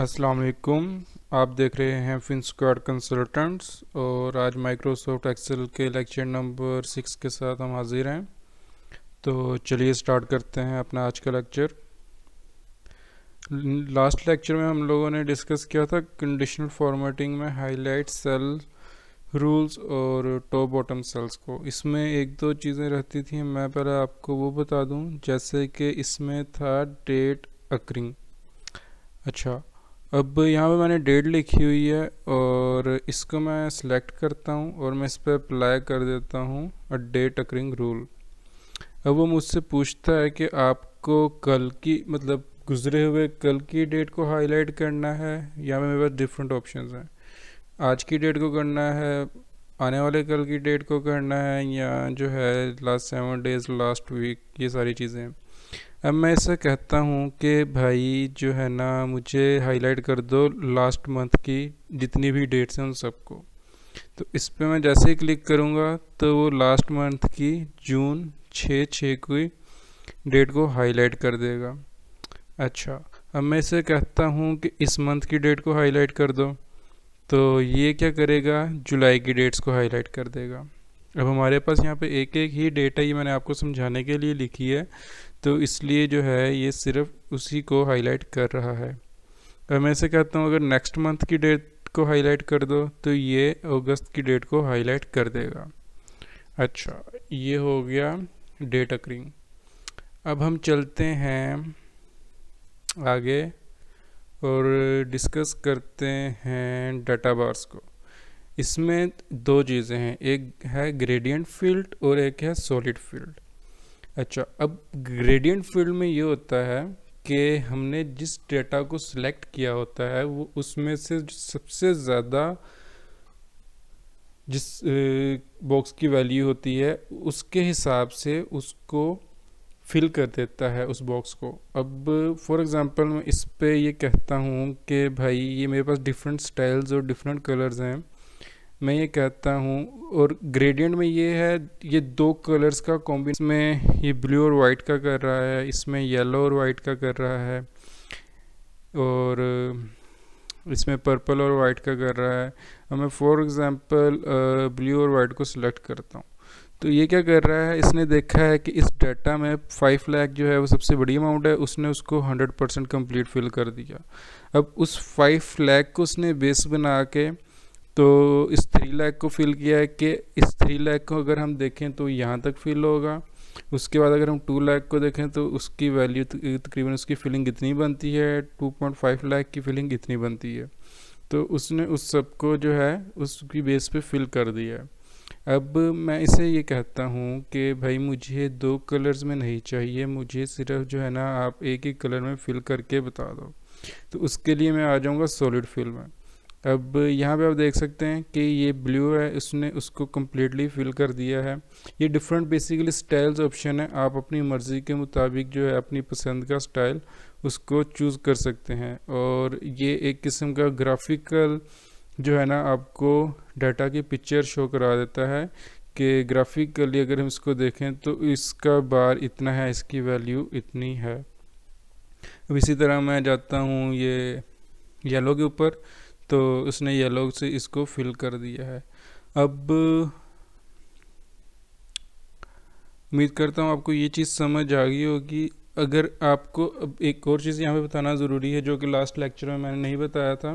अस्सलाम वालेकुम आप देख रहे हैं फिन स्क्वाड कंसल्टेंट्स और आज माइक्रोसॉफ्ट एक्सेल के लेक्चर नंबर सिक्स के साथ हम हाजिर हैं तो चलिए स्टार्ट करते हैं अपना आज का लेक्चर लास्ट लेक्चर में हम लोगों ने डिस्कस किया था कंडीशनल फॉर्मेटिंग में हाईलाइट सेल रूल्स और टॉप बॉटम सेल्स को इसमें एक दो चीज़ें रहती थी मैं पहले आपको वो बता दूँ जैसे कि इसमें था डेट अक्रिंग अच्छा अब यहाँ पे मैंने डेट लिखी हुई है और इसको मैं सिलेक्ट करता हूँ और मैं इस पर अप्लाई कर देता हूँ अ डेट अकरिंग रूल अब वो मुझसे पूछता है कि आपको कल की मतलब गुजरे हुए कल की डेट को हाईलाइट करना है या मेरे पास डिफरेंट ऑप्शन हैं आज की डेट को करना है आने वाले कल की डेट को करना है या जो है last seven days last week ये सारी चीज़ें अब मैं इसे कहता हूँ कि भाई जो है ना मुझे हाईलाइट कर दो लास्ट मंथ की जितनी भी डेट्स हैं उन सबको तो इस पर मैं जैसे ही क्लिक करूँगा तो वो लास्ट मंथ की जून छः छः की डेट को हाईलाइट कर देगा अच्छा अब मैं इसे कहता हूँ कि इस मंथ की डेट को हाईलाइट कर दो तो ये क्या करेगा जुलाई की डेट्स को हाईलाइट कर देगा अब हमारे पास यहाँ पे एक एक ही डेट है ये मैंने आपको समझाने के लिए लिखी है तो इसलिए जो है ये सिर्फ उसी को हाईलाइट कर रहा है और मैं ऐसे कहता हूँ अगर नेक्स्ट मंथ की डेट को हाईलाइट कर दो तो ये अगस्त की डेट को हाईलाइट कर देगा अच्छा ये हो गया डेट अक्रिंग अब हम चलते हैं आगे और डिस्कस करते हैं डाटा बार्स को इसमें दो चीज़ें हैं एक है ग्रेडियंट फील्ड और एक है सॉलिड फील्ड अच्छा अब ग्रेडियंट फील्ड में ये होता है कि हमने जिस डेटा को सिलेक्ट किया होता है वो उसमें से सबसे ज़्यादा जिस बॉक्स की वैल्यू होती है उसके हिसाब से उसको फिल कर देता है उस बॉक्स को अब फॉर एग्ज़ाम्पल मैं इस पर यह कहता हूँ कि भाई ये मेरे पास डिफरेंट स्टाइल्स और डिफरेंट कलर्स हैं मैं ये कहता हूँ और ग्रेडियंट में ये है ये दो कलर्स का कॉम्बिनेशन में ये ब्लू और वाइट का कर रहा है इसमें येलो और वाइट का कर रहा है और इसमें पर्पल और वाइट का कर रहा है अब मैं फॉर एग्ज़ाम्पल ब्लू और वाइट को सिलेक्ट करता हूँ तो ये क्या कर रहा है इसने देखा है कि इस डाटा में फाइव लैक जो है वो सबसे बड़ी अमाउंट है उसने उसको हंड्रेड परसेंट कम्प्लीट फिल कर दिया अब उस फाइव लाख को उसने बेस बना के तो इस थ्री लैक को फिल किया है कि इस थ्री लैक को अगर हम देखें तो यहाँ तक फिल होगा उसके बाद अगर हम टू लैक को देखें तो उसकी वैल्यू तकरीबन उसकी फीलिंग इतनी बनती है टू पॉइंट फाइव लैक की फीलिंग इतनी बनती है तो उसने उस सब को जो है उसकी बेस पे फिल कर दिया अब मैं इसे ये कहता हूँ कि भाई मुझे दो कलर्स में नहीं चाहिए मुझे सिर्फ जो है ना आप एक ही कलर में फिल करके बता दो तो उसके लिए मैं आ जाऊँगा सॉलिड फिल में अब यहाँ पे आप देख सकते हैं कि ये ब्लू है इसने उसको कम्प्लीटली फिल कर दिया है ये डिफरेंट बेसिकली स्टाइल्स ऑप्शन है आप अपनी मर्ज़ी के मुताबिक जो है अपनी पसंद का स्टाइल उसको चूज़ कर सकते हैं और ये एक किस्म का ग्राफिकल जो है ना आपको डाटा की पिक्चर शो करा देता है कि ग्राफिकली अगर हम इसको देखें तो इसका बार इतना है इसकी वैल्यू इतनी है अब इसी तरह मैं जाता हूँ ये येलो के ऊपर तो उसने येलो से इसको फिल कर दिया है अब उम्मीद करता हूँ आपको ये चीज़ समझ आ गई होगी अगर आपको अब एक और चीज़ यहाँ पे बताना ज़रूरी है जो कि लास्ट लेक्चर में मैंने नहीं बताया था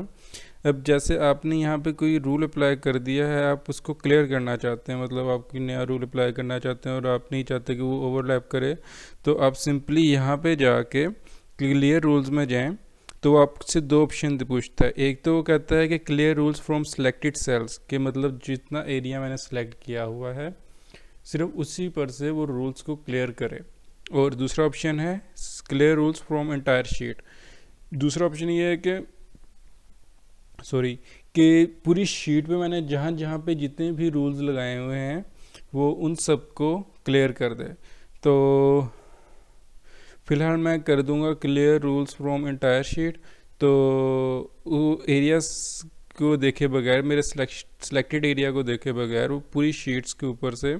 अब जैसे आपने यहाँ पे कोई रूल अप्लाई कर दिया है आप उसको क्लियर करना चाहते हैं मतलब आप कोई नया रूल अप्लाई करना चाहते हैं और आप नहीं चाहते कि वो ओवरलैप करे तो आप सिंपली यहाँ पे जाके क्लियर रूल्स में जाएँ तो आपसे दो ऑप्शन पूछता है एक तो वो कहता है कि clear rules from selected cells के मतलब जितना एरिया मैंने सेलेक्ट किया हुआ है सिर्फ उसी पर से वो रूल्स को क्लियर करे और दूसरा ऑप्शन है clear rules from entire sheet दूसरा ऑप्शन ये है कि सॉरी कि पूरी शीट पे मैंने जहाँ जहाँ पे जितने भी रूल्स लगाए हुए हैं वो उन सबको क्लियर कर दे तो फ़िलहाल मैं कर दूंगा clear rules from entire sheet तो वो एरियाज को देखे बगैर मेरे सेलेक्टेड एरिया को देखे बगैर वो पूरी शीट्स के ऊपर से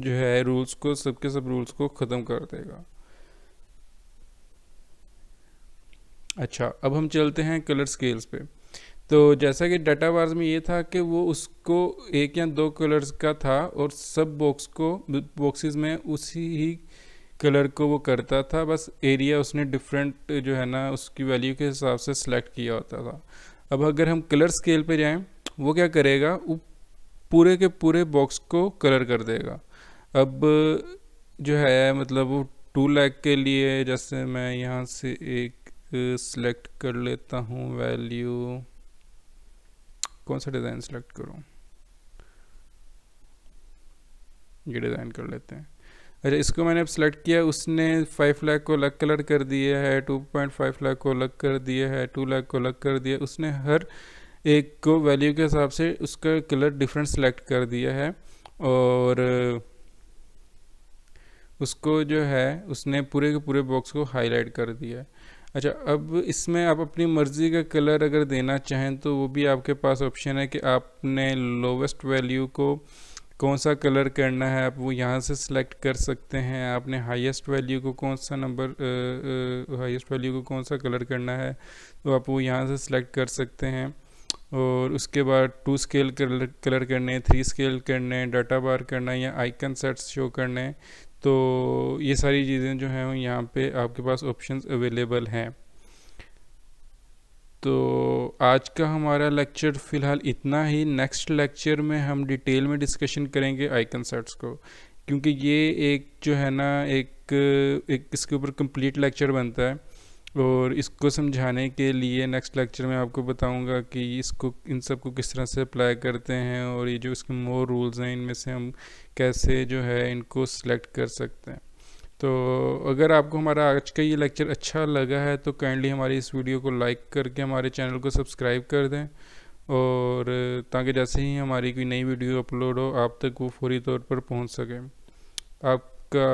जो है रूल्स को सबके सब रूल्स को ख़त्म कर देगा अच्छा अब हम चलते हैं कलर स्केल्स पे तो जैसा कि डाटा बार्स में ये था कि वो उसको एक या दो कलर्स का था और सब बॉक्स को बॉक्सेस में उसी ही कलर को वो करता था बस एरिया उसने डिफरेंट जो है ना उसकी वैल्यू के हिसाब से सिलेक्ट किया होता था अब अगर हम कलर स्केल पे जाएं वो क्या करेगा वो पूरे के पूरे बॉक्स को कलर कर देगा अब जो है मतलब वो टू लैक के लिए जैसे मैं यहाँ से एक सिलेक्ट कर लेता हूँ वैल्यू कौन सा डिज़ाइन सेलेक्ट करूँ ये डिज़ाइन कर लेते हैं अच्छा इसको मैंने अब सेलेक्ट किया उसने फाइव लाख को अलग कलर कर दिया है टू पॉइंट फाइव लाख को अलग कर दिया है टू लाख को अलग कर दिया उसने हर एक को वैल्यू के हिसाब से उसका कलर डिफरेंट सेलेक्ट कर दिया है और उसको जो है उसने पूरे के पूरे बॉक्स को हाईलाइट कर दिया है अच्छा अब इसमें आप अपनी मर्ज़ी का कलर अगर देना चाहें तो वो भी आपके पास ऑप्शन है कि आपने लोवेस्ट वैल्यू को कौन सा कलर करना है आप वो यहाँ से सिलेक्ट कर सकते हैं आपने हाईएस्ट वैल्यू को कौन सा नंबर हाईएस्ट वैल्यू को कौन सा कलर करना है तो आप वो यहाँ से सिलेक्ट कर सकते हैं और उसके बाद टू स्केल कलर कलर करने थ्री स्केल करने डाटा बार करना या आइकन सेट्स शो करने तो ये सारी चीज़ें जो हैं यहाँ पे आपके पास ऑप्शंस अवेलेबल हैं तो आज का हमारा लेक्चर फ़िलहाल इतना ही नेक्स्ट लेक्चर में हम डिटेल में डिस्कशन करेंगे आइकन सेट्स को क्योंकि ये एक जो है ना एक एक इसके ऊपर कंप्लीट लेक्चर बनता है और इसको समझाने के लिए नेक्स्ट लेक्चर में आपको बताऊंगा कि इसको इन सब को किस तरह से अप्लाई करते हैं और ये जो इसके मोर रूल्स हैं इनमें से हम कैसे जो है इनको सिलेक्ट कर सकते हैं तो अगर आपको हमारा आज का ये लेक्चर अच्छा लगा है तो काइंडली हमारी इस वीडियो को लाइक करके हमारे चैनल को सब्सक्राइब कर दें और ताकि जैसे ही हमारी कोई नई वीडियो अपलोड हो आप तक वो फौरी तौर पर पहुंच सके आपका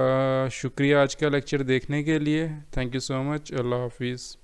शुक्रिया आज का लेक्चर देखने के लिए thank you so much Allah हाफिज़